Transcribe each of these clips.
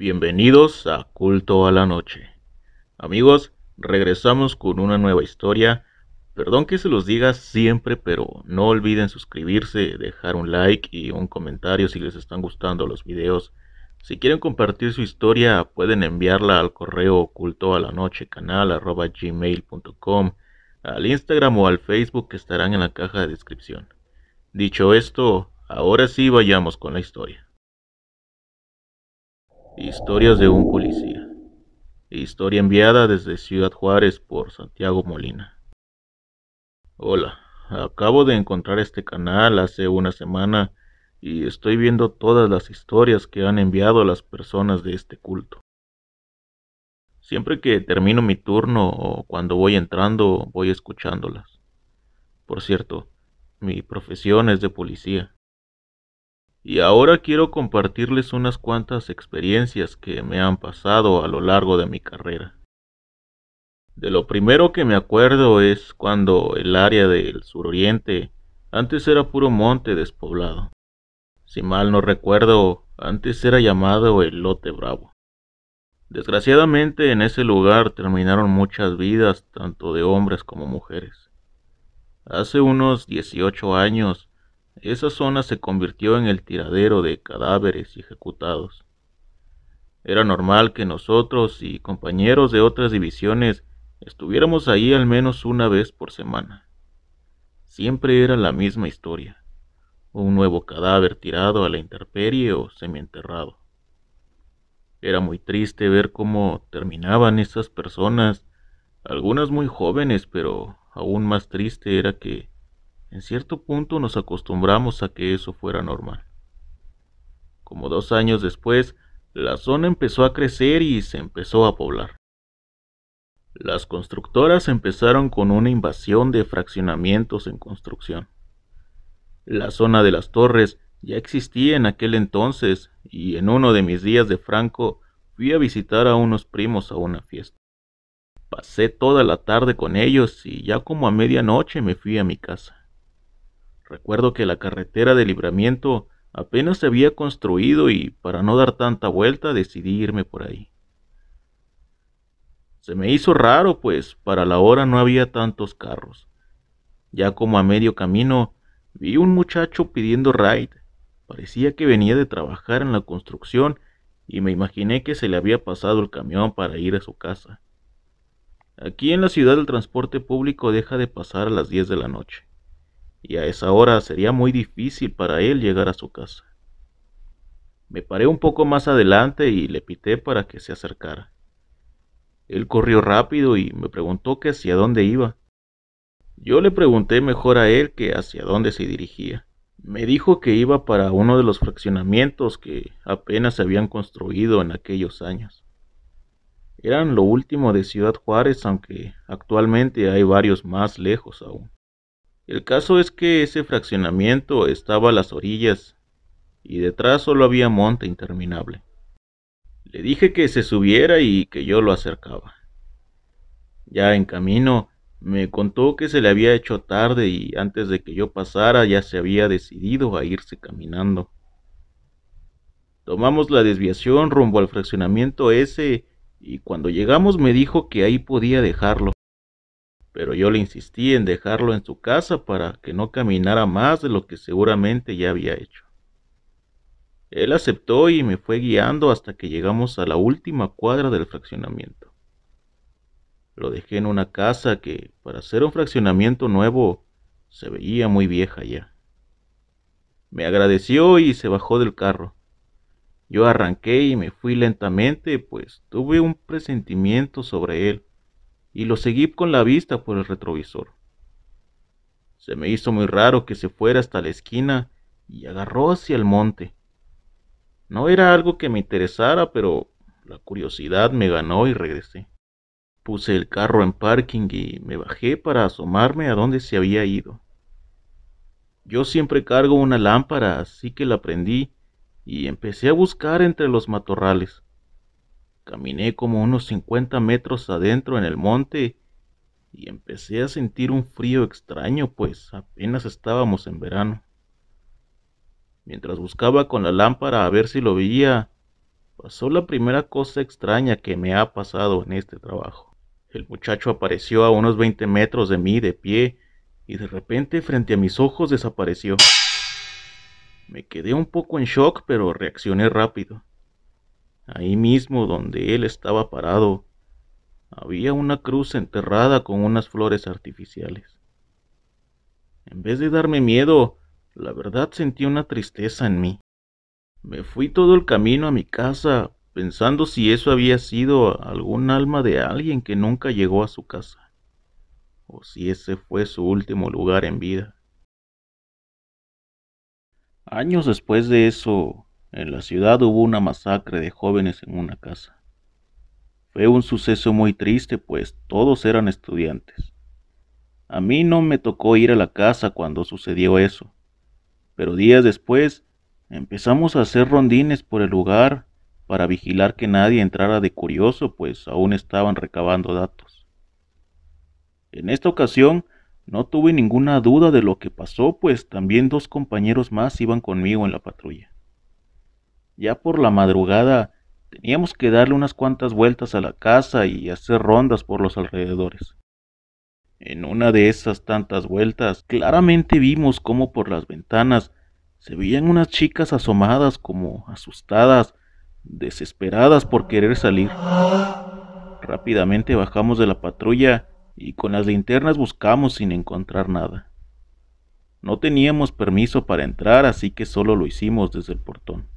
Bienvenidos a Culto a la Noche. Amigos, regresamos con una nueva historia. Perdón que se los diga siempre, pero no olviden suscribirse, dejar un like y un comentario si les están gustando los videos. Si quieren compartir su historia, pueden enviarla al correo culto a la noche canal gmail.com, al Instagram o al Facebook que estarán en la caja de descripción. Dicho esto, ahora sí vayamos con la historia. Historias de un policía. Historia enviada desde Ciudad Juárez por Santiago Molina. Hola, acabo de encontrar este canal hace una semana y estoy viendo todas las historias que han enviado las personas de este culto. Siempre que termino mi turno o cuando voy entrando voy escuchándolas. Por cierto, mi profesión es de policía y ahora quiero compartirles unas cuantas experiencias que me han pasado a lo largo de mi carrera. De lo primero que me acuerdo es cuando el área del suroriente antes era puro monte despoblado. Si mal no recuerdo, antes era llamado el Lote Bravo. Desgraciadamente en ese lugar terminaron muchas vidas tanto de hombres como mujeres. Hace unos 18 años esa zona se convirtió en el tiradero de cadáveres ejecutados. Era normal que nosotros y compañeros de otras divisiones estuviéramos ahí al menos una vez por semana. Siempre era la misma historia, un nuevo cadáver tirado a la intemperie o semienterrado. Era muy triste ver cómo terminaban esas personas, algunas muy jóvenes, pero aún más triste era que en cierto punto nos acostumbramos a que eso fuera normal. Como dos años después, la zona empezó a crecer y se empezó a poblar. Las constructoras empezaron con una invasión de fraccionamientos en construcción. La zona de las torres ya existía en aquel entonces y en uno de mis días de Franco fui a visitar a unos primos a una fiesta. Pasé toda la tarde con ellos y ya como a medianoche me fui a mi casa. Recuerdo que la carretera de libramiento apenas se había construido y para no dar tanta vuelta decidí irme por ahí. Se me hizo raro, pues para la hora no había tantos carros. Ya como a medio camino vi un muchacho pidiendo ride. Parecía que venía de trabajar en la construcción y me imaginé que se le había pasado el camión para ir a su casa. Aquí en la ciudad el transporte público deja de pasar a las 10 de la noche y a esa hora sería muy difícil para él llegar a su casa. Me paré un poco más adelante y le pité para que se acercara. Él corrió rápido y me preguntó que hacia dónde iba. Yo le pregunté mejor a él que hacia dónde se dirigía. Me dijo que iba para uno de los fraccionamientos que apenas se habían construido en aquellos años. Eran lo último de Ciudad Juárez, aunque actualmente hay varios más lejos aún. El caso es que ese fraccionamiento estaba a las orillas y detrás solo había monte interminable. Le dije que se subiera y que yo lo acercaba. Ya en camino me contó que se le había hecho tarde y antes de que yo pasara ya se había decidido a irse caminando. Tomamos la desviación rumbo al fraccionamiento ese y cuando llegamos me dijo que ahí podía dejarlo pero yo le insistí en dejarlo en su casa para que no caminara más de lo que seguramente ya había hecho. Él aceptó y me fue guiando hasta que llegamos a la última cuadra del fraccionamiento. Lo dejé en una casa que, para ser un fraccionamiento nuevo, se veía muy vieja ya. Me agradeció y se bajó del carro. Yo arranqué y me fui lentamente, pues tuve un presentimiento sobre él y lo seguí con la vista por el retrovisor. Se me hizo muy raro que se fuera hasta la esquina y agarró hacia el monte. No era algo que me interesara, pero la curiosidad me ganó y regresé. Puse el carro en parking y me bajé para asomarme a dónde se había ido. Yo siempre cargo una lámpara, así que la prendí y empecé a buscar entre los matorrales. Caminé como unos 50 metros adentro en el monte y empecé a sentir un frío extraño, pues apenas estábamos en verano. Mientras buscaba con la lámpara a ver si lo veía, pasó la primera cosa extraña que me ha pasado en este trabajo. El muchacho apareció a unos 20 metros de mí de pie y de repente frente a mis ojos desapareció. Me quedé un poco en shock, pero reaccioné rápido. Ahí mismo donde él estaba parado, había una cruz enterrada con unas flores artificiales. En vez de darme miedo, la verdad sentí una tristeza en mí. Me fui todo el camino a mi casa pensando si eso había sido algún alma de alguien que nunca llegó a su casa, o si ese fue su último lugar en vida. Años después de eso, en la ciudad hubo una masacre de jóvenes en una casa. Fue un suceso muy triste, pues todos eran estudiantes. A mí no me tocó ir a la casa cuando sucedió eso, pero días después empezamos a hacer rondines por el lugar para vigilar que nadie entrara de curioso, pues aún estaban recabando datos. En esta ocasión no tuve ninguna duda de lo que pasó, pues también dos compañeros más iban conmigo en la patrulla. Ya por la madrugada teníamos que darle unas cuantas vueltas a la casa y hacer rondas por los alrededores. En una de esas tantas vueltas, claramente vimos cómo por las ventanas se veían unas chicas asomadas como asustadas, desesperadas por querer salir. Rápidamente bajamos de la patrulla y con las linternas buscamos sin encontrar nada. No teníamos permiso para entrar, así que solo lo hicimos desde el portón.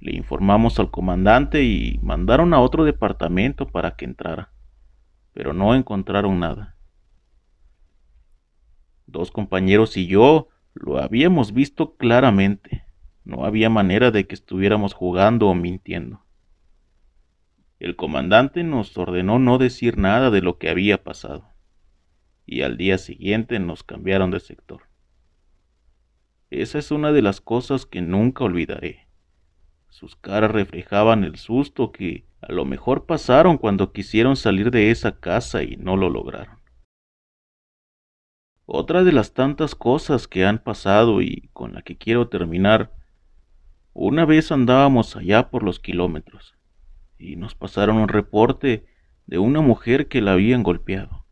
Le informamos al comandante y mandaron a otro departamento para que entrara, pero no encontraron nada. Dos compañeros y yo lo habíamos visto claramente. No había manera de que estuviéramos jugando o mintiendo. El comandante nos ordenó no decir nada de lo que había pasado, y al día siguiente nos cambiaron de sector. Esa es una de las cosas que nunca olvidaré. Sus caras reflejaban el susto que a lo mejor pasaron cuando quisieron salir de esa casa y no lo lograron. Otra de las tantas cosas que han pasado y con la que quiero terminar, una vez andábamos allá por los kilómetros y nos pasaron un reporte de una mujer que la habían golpeado.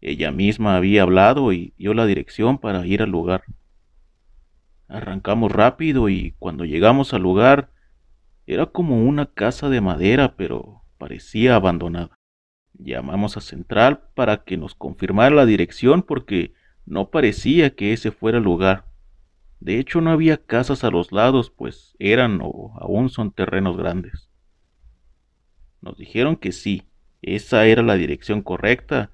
Ella misma había hablado y dio la dirección para ir al lugar. Arrancamos rápido y cuando llegamos al lugar era como una casa de madera, pero parecía abandonada. Llamamos a Central para que nos confirmara la dirección porque no parecía que ese fuera el lugar. De hecho, no había casas a los lados, pues eran o aún son terrenos grandes. Nos dijeron que sí, esa era la dirección correcta,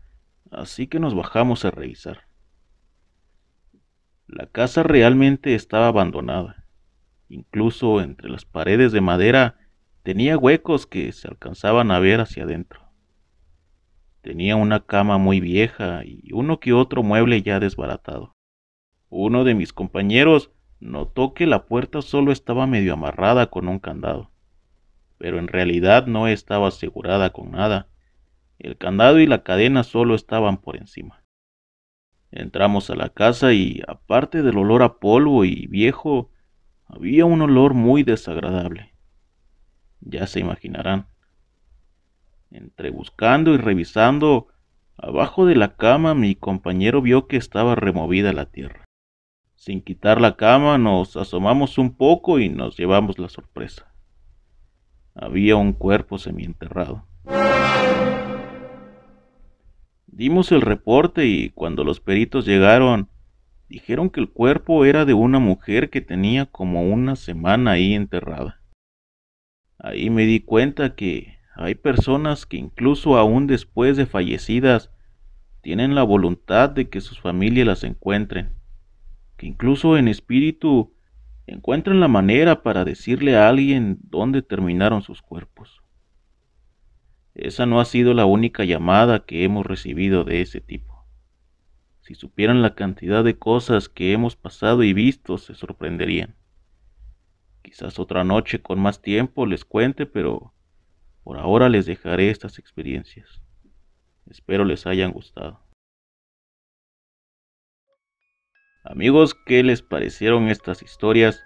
así que nos bajamos a revisar. La casa realmente estaba abandonada. Incluso entre las paredes de madera tenía huecos que se alcanzaban a ver hacia adentro. Tenía una cama muy vieja y uno que otro mueble ya desbaratado. Uno de mis compañeros notó que la puerta solo estaba medio amarrada con un candado, pero en realidad no estaba asegurada con nada. El candado y la cadena solo estaban por encima. Entramos a la casa y, aparte del olor a polvo y viejo, había un olor muy desagradable. Ya se imaginarán. Entre buscando y revisando, abajo de la cama mi compañero vio que estaba removida la tierra. Sin quitar la cama nos asomamos un poco y nos llevamos la sorpresa. Había un cuerpo semienterrado. Dimos el reporte y cuando los peritos llegaron, dijeron que el cuerpo era de una mujer que tenía como una semana ahí enterrada. Ahí me di cuenta que hay personas que incluso aún después de fallecidas tienen la voluntad de que sus familias las encuentren, que incluso en espíritu encuentran la manera para decirle a alguien dónde terminaron sus cuerpos. Esa no ha sido la única llamada que hemos recibido de ese tipo. Si supieran la cantidad de cosas que hemos pasado y visto, se sorprenderían. Quizás otra noche con más tiempo les cuente, pero por ahora les dejaré estas experiencias. Espero les hayan gustado. Amigos, ¿qué les parecieron estas historias?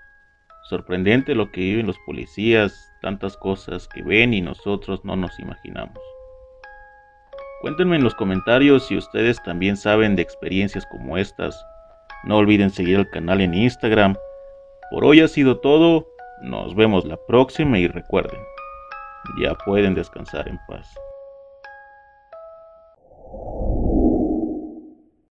Sorprendente lo que viven los policías tantas cosas que ven y nosotros no nos imaginamos. Cuéntenme en los comentarios si ustedes también saben de experiencias como estas. No olviden seguir el canal en Instagram. Por hoy ha sido todo, nos vemos la próxima y recuerden, ya pueden descansar en paz.